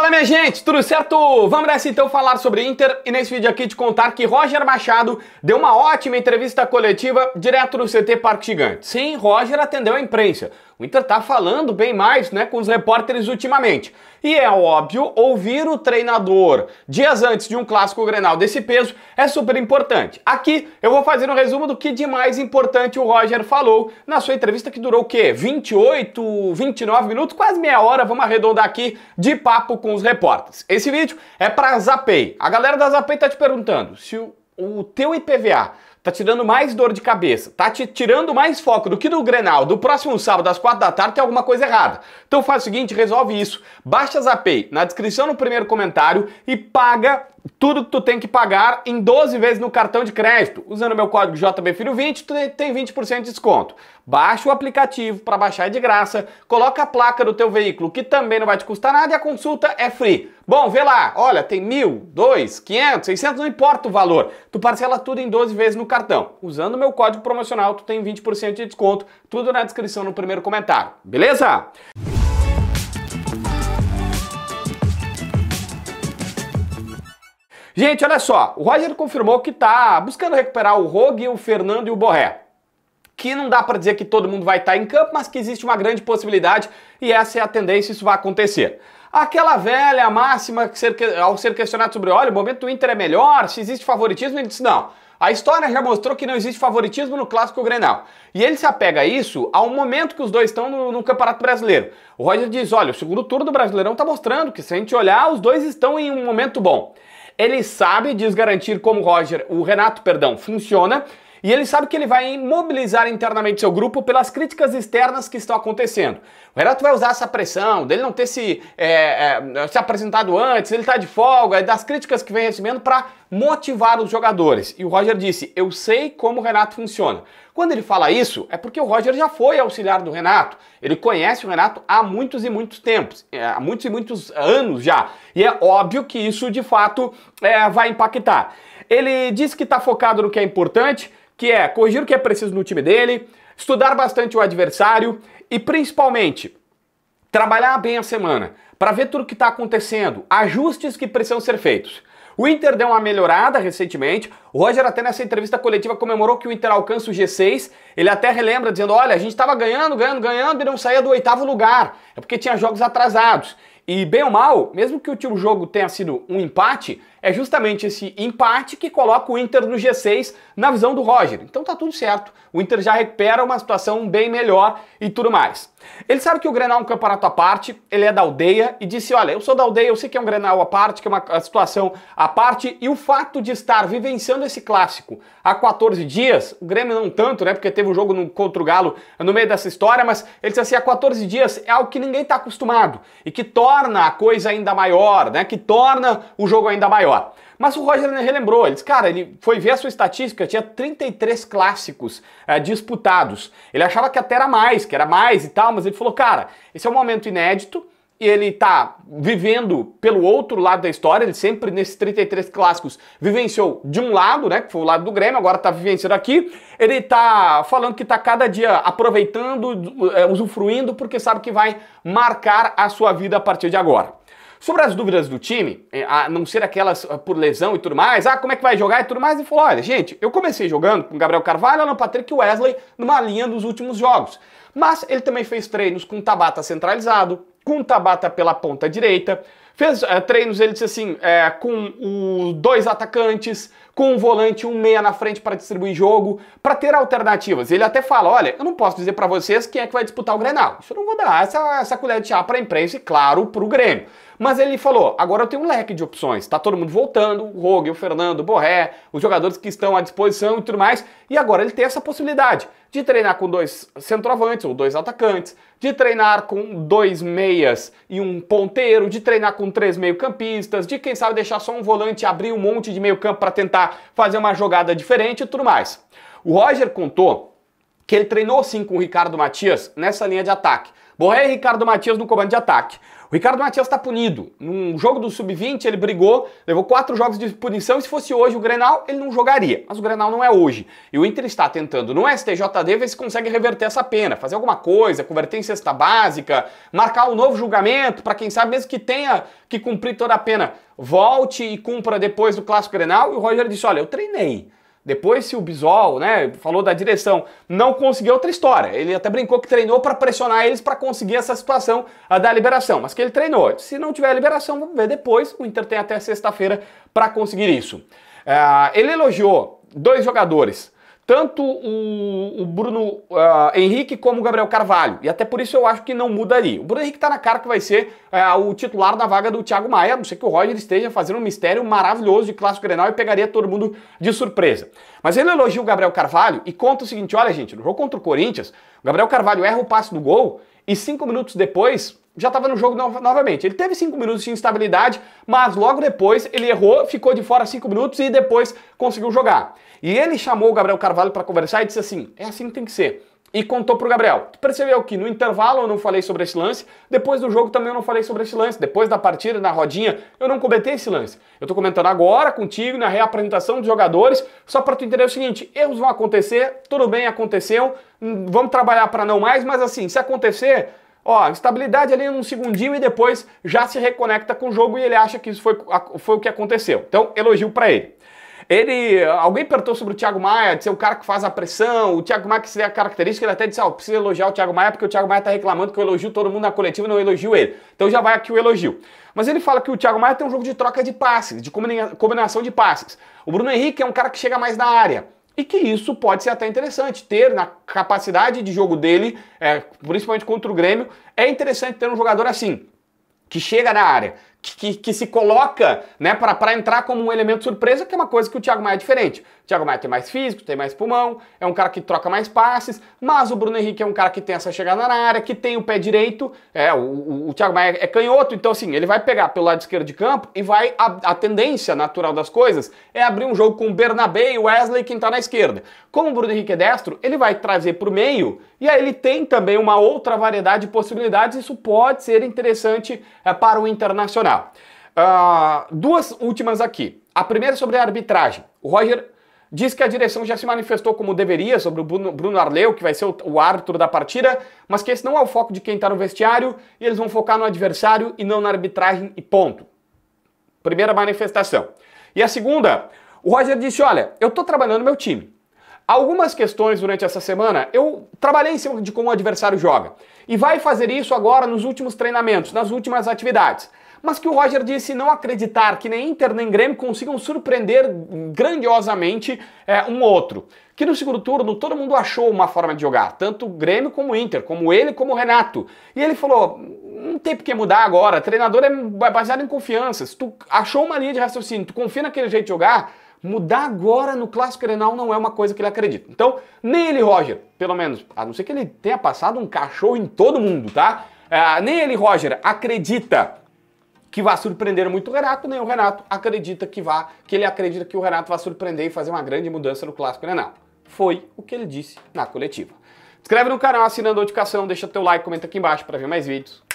Fala minha gente, tudo certo? Vamos nessa então falar sobre Inter e nesse vídeo aqui te contar que Roger Machado deu uma ótima entrevista coletiva direto no CT Parque Gigante. Sim, Roger atendeu a imprensa. O Inter tá falando bem mais, né, com os repórteres ultimamente. E é óbvio, ouvir o treinador dias antes de um clássico Grenal desse peso é super importante. Aqui eu vou fazer um resumo do que de mais importante o Roger falou na sua entrevista que durou o quê? 28, 29 minutos, quase meia hora, vamos arredondar aqui de papo com os repórteres. Esse vídeo é para Zapay. A galera da Zapay tá te perguntando se o, o teu IPVA tá te dando mais dor de cabeça, tá te tirando mais foco do que do Grenal, do próximo sábado às quatro da tarde, tem alguma coisa errada. Então faz o seguinte, resolve isso. Baixa a Zapay na descrição no primeiro comentário e paga tudo que tu tem que pagar em 12 vezes no cartão de crédito. Usando meu código JBFilho20, tu tem 20% de desconto. Baixa o aplicativo para baixar de graça, coloca a placa do teu veículo, que também não vai te custar nada, e a consulta é free. Bom, vê lá, olha, tem mil, dois, quinhentos, seiscentos, não importa o valor. Tu parcela tudo em 12 vezes no cartão. Usando meu código promocional, tu tem 20% de desconto. Tudo na descrição no primeiro comentário, beleza? Gente, olha só, o Roger confirmou que está buscando recuperar o Rogue, o Fernando e o Borré. Que não dá para dizer que todo mundo vai estar tá em campo, mas que existe uma grande possibilidade e essa é a tendência, isso vai acontecer. Aquela velha máxima que ser, ao ser questionado sobre, olha, o momento do Inter é melhor, se existe favoritismo, ele disse não. A história já mostrou que não existe favoritismo no clássico Grenal. E ele se apega a isso ao momento que os dois estão no, no Campeonato Brasileiro. O Roger diz: olha, o segundo turno do Brasileirão está mostrando que, se a gente olhar, os dois estão em um momento bom. Ele sabe desgarantir como Roger, o Renato, perdão, funciona e ele sabe que ele vai mobilizar internamente seu grupo pelas críticas externas que estão acontecendo. O Renato vai usar essa pressão dele não ter se, é, é, se apresentado antes, ele está de folga, é das críticas que vem recebendo para motivar os jogadores. E o Roger disse: Eu sei como o Renato funciona. Quando ele fala isso, é porque o Roger já foi auxiliar do Renato. Ele conhece o Renato há muitos e muitos tempos, é, há muitos e muitos anos já. E é óbvio que isso de fato é, vai impactar. Ele disse que está focado no que é importante que é corrigir o que é preciso no time dele, estudar bastante o adversário e principalmente trabalhar bem a semana para ver tudo o que está acontecendo, ajustes que precisam ser feitos. O Inter deu uma melhorada recentemente. O Roger até nessa entrevista coletiva comemorou que o Inter alcança o G6. Ele até relembra dizendo: "Olha, a gente estava ganhando, ganhando, ganhando e não saía do oitavo lugar. É porque tinha jogos atrasados". E bem ou mal, mesmo que o último jogo tenha sido um empate, é justamente esse empate que coloca o Inter no G6 na visão do Roger. Então tá tudo certo. O Inter já recupera uma situação bem melhor e tudo mais. Ele sabe que o Grenal é um campeonato à parte, ele é da aldeia e disse: Olha, eu sou da aldeia, eu sei que é um Grenal à parte, que é uma situação à parte, e o fato de estar vivenciando esse clássico há 14 dias, o Grêmio não tanto, né? Porque teve um jogo no, contra o Galo no meio dessa história, mas ele disse assim: há 14 dias é algo que ninguém está acostumado e que torna a coisa ainda maior, né? Que torna o jogo ainda maior melhor. Mas o Roger relembrou, ele disse, cara, ele foi ver a sua estatística, tinha 33 clássicos é, disputados. Ele achava que até era mais, que era mais e tal, mas ele falou, cara, esse é um momento inédito, e ele está vivendo pelo outro lado da história, ele sempre nesses 33 clássicos vivenciou de um lado, né, que foi o lado do Grêmio, agora está vivenciando aqui. Ele está falando que está cada dia aproveitando, eh, usufruindo, porque sabe que vai marcar a sua vida a partir de agora. Sobre as dúvidas do time, é, a não ser aquelas ah, por lesão e tudo mais, ah, como é que vai jogar e tudo mais, ele falou: olha, gente, eu comecei jogando com Gabriel Carvalho, Alan Patrick e Wesley numa linha dos últimos jogos. Mas ele também fez treinos com Tabata centralizado, com Tabata pela ponta direita. Fez é, treinos, ele disse assim, é, com o, dois atacantes, com um volante, um meia na frente para distribuir jogo, para ter alternativas. Ele até fala, olha, eu não posso dizer para vocês quem é que vai disputar o Grenal. Isso eu não vou dar essa, essa colher de chá para a imprensa e, claro, para o Grêmio. Mas ele falou, agora eu tenho um leque de opções. está todo mundo voltando, o Rogue, o Fernando, o Borré, os jogadores que estão à disposição e tudo mais. E agora ele tem essa possibilidade de treinar com dois centroavantes ou dois atacantes, de treinar com dois meias e um ponteiro, de treinar com três meio-campistas, de quem sabe deixar só um volante, abrir um monte de meio-campo para tentar fazer uma jogada diferente e tudo mais. O Roger contou que ele treinou sim com o Ricardo Matias nessa linha de ataque. Borré e Ricardo Matias no comando de ataque. O Ricardo Matias está punido. Num jogo do Sub-20, ele brigou, levou quatro jogos de punição. E se fosse hoje o Grenal, ele não jogaria. Mas o Grenal não é hoje. E o Inter está tentando no STJD ver se consegue reverter essa pena, fazer alguma coisa, converter em cesta básica, marcar um novo julgamento, para quem sabe, mesmo que tenha que cumprir toda a pena, volte e cumpra depois do Clássico Grenal. E o Roger disse: Olha, eu treinei. Depois, se o Bisol, né, falou da direção, não conseguiu é outra história. Ele até brincou que treinou para pressionar eles para conseguir essa situação da liberação, mas que ele treinou. Se não tiver liberação, vamos ver depois. O Inter tem até sexta-feira para conseguir isso. Uh, ele elogiou dois jogadores tanto o, o Bruno uh, Henrique como o Gabriel Carvalho. E até por isso eu acho que não muda ali. O Bruno Henrique está na cara que vai ser uh, o titular da vaga do Thiago Maia, a não ser que o Roger esteja fazendo um mistério maravilhoso de clássico Grenal e pegaria todo mundo de surpresa. Mas ele elogia o Gabriel Carvalho e conta o seguinte, olha gente, no jogo contra o Corinthians, o Gabriel Carvalho erra o passe do gol e cinco minutos depois já estava no jogo no novamente. Ele teve cinco minutos de instabilidade, mas logo depois ele errou, ficou de fora cinco minutos e depois conseguiu jogar. E ele chamou o Gabriel Carvalho para conversar e disse assim: é assim que tem que ser e contou pro Gabriel. Tu percebeu que no intervalo eu não falei sobre esse lance, depois do jogo também eu não falei sobre esse lance, depois da partida, na rodinha, eu não comentei esse lance. Eu tô comentando agora contigo, na reapresentação dos jogadores, só para tu entender o seguinte, erros vão acontecer, tudo bem, aconteceu, hum, vamos trabalhar para não mais, mas assim, se acontecer, ó, estabilidade ali num segundinho e depois já se reconecta com o jogo e ele acha que isso foi, foi o que aconteceu. Então, elogio para ele. Ele, alguém perguntou sobre o Thiago Maia, de ser o cara que faz a pressão, o Thiago Maia que seria a característica, ele até disse, ó, oh, ah, preciso elogiar o Thiago Maia porque o Thiago Maia tá reclamando que eu elogio todo mundo na coletiva e não elogio ele. Então já vai aqui o elogio. Mas ele fala que o Thiago Maia tem um jogo de troca de passes, de combinação de passes. O Bruno Henrique é um cara que chega mais na área e que isso pode ser até interessante ter na capacidade de jogo dele, é, principalmente contra o Grêmio, é interessante ter um jogador assim que chega na área, que, que, se coloca né, para entrar como um elemento surpresa, que é uma coisa que o Thiago Maia é diferente. O Thiago Maia tem mais físico, tem mais pulmão, é um cara que troca mais passes, mas o Bruno Henrique é um cara que tem essa chegada na área, que tem o pé direito. É, o, o, o Thiago Maia é canhoto, então assim, ele vai pegar pelo lado esquerdo de campo e vai. A, a tendência natural das coisas é abrir um jogo com o Bernabé e Wesley, quem está na esquerda. Como o Bruno Henrique é destro, ele vai trazer para o meio e aí ele tem também uma outra variedade de possibilidades. Isso pode ser interessante é, para o internacional. Tá. Uh, duas últimas aqui. A primeira é sobre a arbitragem. O Roger diz que a direção já se manifestou como deveria sobre o Bruno, Bruno Arleu, que vai ser o, o, árbitro da partida, mas que esse não é o foco de quem está no vestiário e eles vão focar no adversário e não na arbitragem e ponto. Primeira manifestação. E a segunda, o Roger disse: Olha, eu estou trabalhando meu time. Algumas questões durante essa semana eu trabalhei em cima de como o adversário joga. E vai fazer isso agora nos últimos treinamentos, nas últimas atividades mas que o Roger disse não acreditar que nem Inter nem Grêmio consigam surpreender grandiosamente é, um outro. Que no segundo turno todo mundo achou uma forma de jogar, tanto Grêmio como Inter, como ele como Renato. E ele falou: não tem por que mudar agora, treinador é baseado em confiança. Se tu achou uma linha de raciocínio, tu confia naquele jeito de jogar, Mudar agora no clássico renal não é uma coisa que ele acredita. Então, nem ele, Roger, pelo menos, a não ser que ele tenha passado um cachorro em todo mundo, tá? É, nem ele, Roger, acredita que vai surpreender muito o Renato, nem né? o Renato acredita que vá, que ele acredita que o Renato vai surpreender e fazer uma grande mudança no clássico Grenal. Foi o que ele disse na coletiva. Inscreve no canal assinando a notificação, deixa teu like, comenta aqui embaixo para ver mais vídeos.